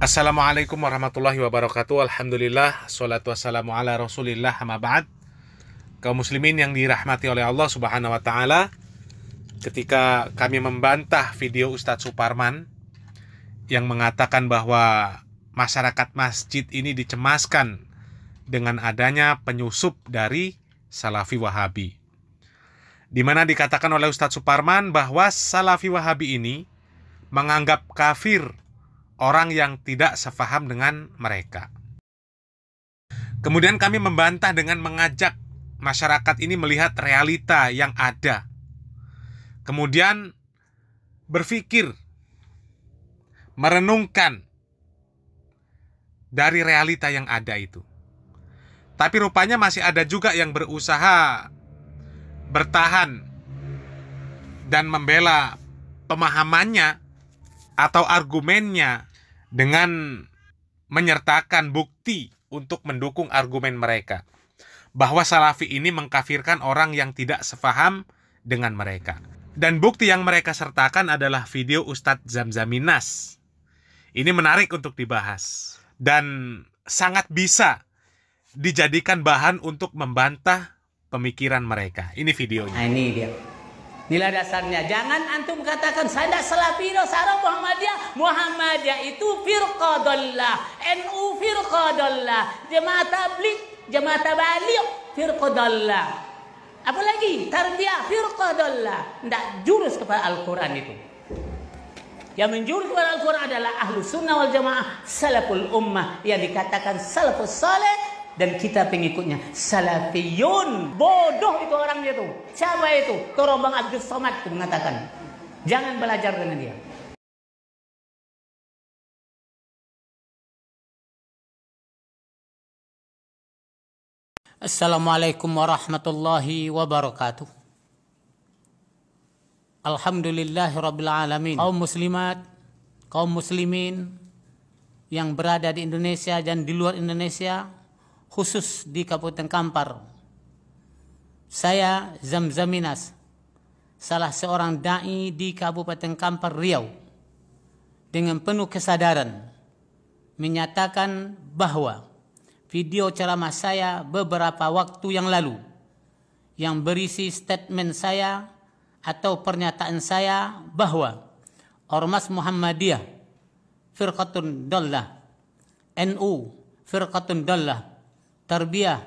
Assalamualaikum warahmatullahi wabarakatuh Alhamdulillah Salatu wassalamu ala rasulillah Hama ba'd Kaum muslimin yang dirahmati oleh Allah subhanahu wa ta'ala Ketika kami membantah video Ustadz Suparman Yang mengatakan bahwa Masyarakat masjid ini dicemaskan Dengan adanya penyusup dari Salafi Wahabi di mana dikatakan oleh Ustadz Suparman bahwa Salafi Wahabi ini menganggap kafir orang yang tidak sefaham dengan mereka. Kemudian kami membantah dengan mengajak masyarakat ini melihat realita yang ada. Kemudian berpikir, merenungkan dari realita yang ada itu. Tapi rupanya masih ada juga yang berusaha bertahan dan membela pemahamannya atau argumennya dengan menyertakan bukti untuk mendukung argumen mereka bahwa salafi ini mengkafirkan orang yang tidak sefaham dengan mereka. Dan bukti yang mereka sertakan adalah video Ustadz Zamzaminas. Ini menarik untuk dibahas dan sangat bisa dijadikan bahan untuk membantah pemikiran mereka. Ini videonya. Nah, ini dia. Nilai dasarnya jangan antum katakan saya salafi no saya Muhammadiyah. Muhammadiyah itu firqah NU firqah jemaah tablik. jemaah tabligh firqah Apalagi tarbiyah firqah Tidak jurus kepada Al-Qur'an itu. Yang menjurus kepada Al-Quran adalah ahlu sunnah wal jamaah salaful ummah yang dikatakan salafus saleh dan kita pengikutnya salafiyun bodoh itu orangnya tuh siapa itu Torobang Abdul Somad tuh mengatakan jangan belajar dengan dia Assalamualaikum warahmatullahi wabarakatuh Alhamdulillahi Rabbil Alamin Kaum muslimat, kaum muslimin Yang berada di Indonesia dan di luar Indonesia khusus di Kabupaten Kampar. Saya Zamzaminas, salah seorang dai di Kabupaten Kampar Riau dengan penuh kesadaran menyatakan bahwa video ceramah saya beberapa waktu yang lalu yang berisi statement saya atau pernyataan saya bahwa Ormas Muhammadiyah Firqatun Dallah NU Firqatun Dallah Tarbiyah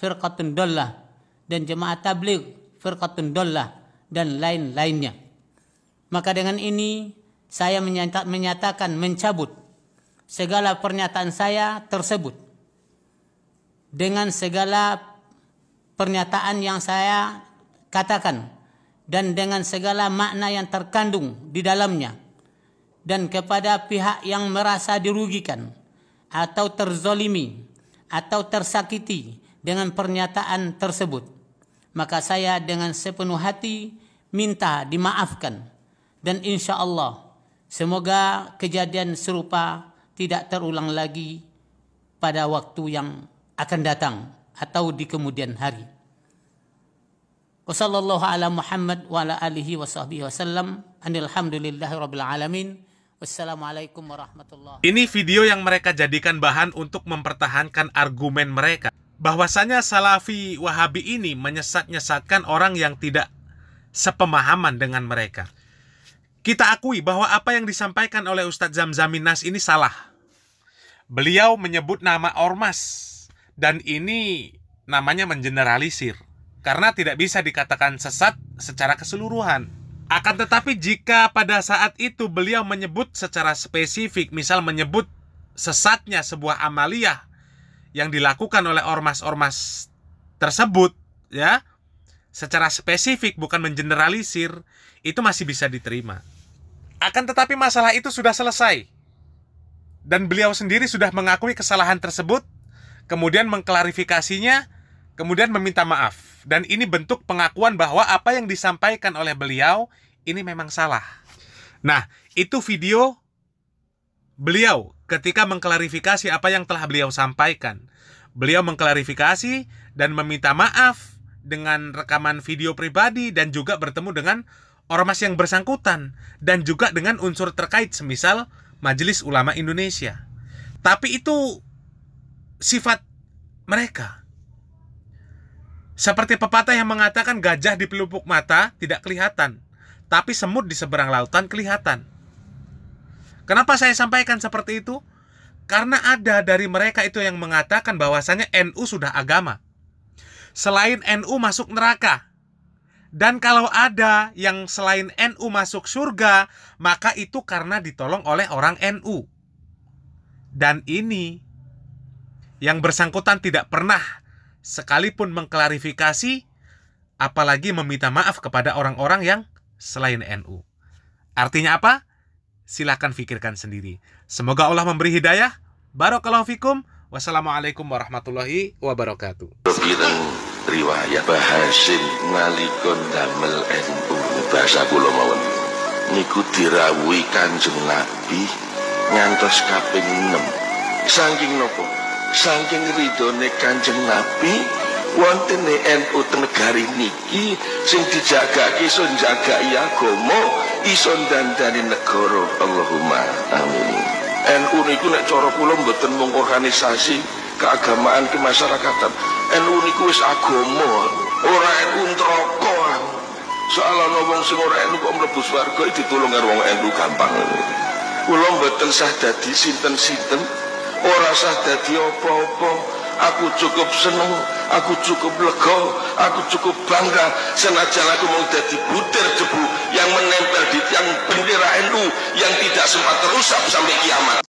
firqatun dollah dan jemaah tabligh firqatun dollah dan lain-lainnya. Maka dengan ini saya menyatakan mencabut segala pernyataan saya tersebut dengan segala pernyataan yang saya katakan dan dengan segala makna yang terkandung di dalamnya dan kepada pihak yang merasa dirugikan atau terzolimi atau tersakiti dengan pernyataan tersebut, maka saya dengan sepenuh hati minta dimaafkan dan insya Allah semoga kejadian serupa tidak terulang lagi pada waktu yang akan datang atau di kemudian hari. Wassalamualaikum warahmatullahi wabarakatuh Wassalamualaikum warahmatullahi Ini video yang mereka jadikan bahan untuk mempertahankan argumen mereka. Bahwasanya Salafi Wahabi ini menyesat-nyesatkan orang yang tidak sepemahaman dengan mereka. Kita akui bahwa apa yang disampaikan oleh Ustadz Zamzamin Nas ini salah. Beliau menyebut nama Ormas. Dan ini namanya mengeneralisir. Karena tidak bisa dikatakan sesat secara keseluruhan. Akan tetapi jika pada saat itu beliau menyebut secara spesifik, misal menyebut sesatnya sebuah amalia yang dilakukan oleh ormas-ormas tersebut, ya, secara spesifik bukan mengeneralisir, itu masih bisa diterima. Akan tetapi masalah itu sudah selesai. Dan beliau sendiri sudah mengakui kesalahan tersebut, kemudian mengklarifikasinya, kemudian meminta maaf. Dan ini bentuk pengakuan bahwa apa yang disampaikan oleh beliau ini memang salah. Nah, itu video beliau ketika mengklarifikasi apa yang telah beliau sampaikan. Beliau mengklarifikasi dan meminta maaf dengan rekaman video pribadi dan juga bertemu dengan ormas yang bersangkutan dan juga dengan unsur terkait semisal Majelis Ulama Indonesia. Tapi itu sifat mereka seperti pepatah yang mengatakan gajah di pelupuk mata tidak kelihatan, tapi semut di seberang lautan kelihatan. Kenapa saya sampaikan seperti itu? Karena ada dari mereka itu yang mengatakan bahwasanya NU sudah agama. Selain NU masuk neraka. Dan kalau ada yang selain NU masuk surga, maka itu karena ditolong oleh orang NU. Dan ini yang bersangkutan tidak pernah sekalipun mengklarifikasi, apalagi meminta maaf kepada orang-orang yang selain NU. Artinya apa? Silahkan pikirkan sendiri. Semoga Allah memberi hidayah. Barakallahu fikum. Wassalamualaikum warahmatullahi wabarakatuh. Pirang riwayat bahasin ngalikon damel NU bahasa kula mawon. Niku dirawuhi Kanjeng Nabi ngantos kaping 6. Saking nopo? saking Ridone Kanjeng Nabi wonten NU negari niki sing dijagake iso njagaki agama iso dandani negara Allahumma amin NU niku nek cara kula mboten mung organisasi keagamaan kemasyarakatan NU niku wis agama ora NU neraka soal ana wong sing ora NU kok mlebu swarga ditulung karo wong NU gampang kula mboten sah dadi sinten-sinten usah dadi opo-opo, aku cukup seneng aku cukup lega aku cukup bangga senajan aku mau jadi butir debu yang menempel di tiang bendera NU yang tidak sempat rusak sampai kiamat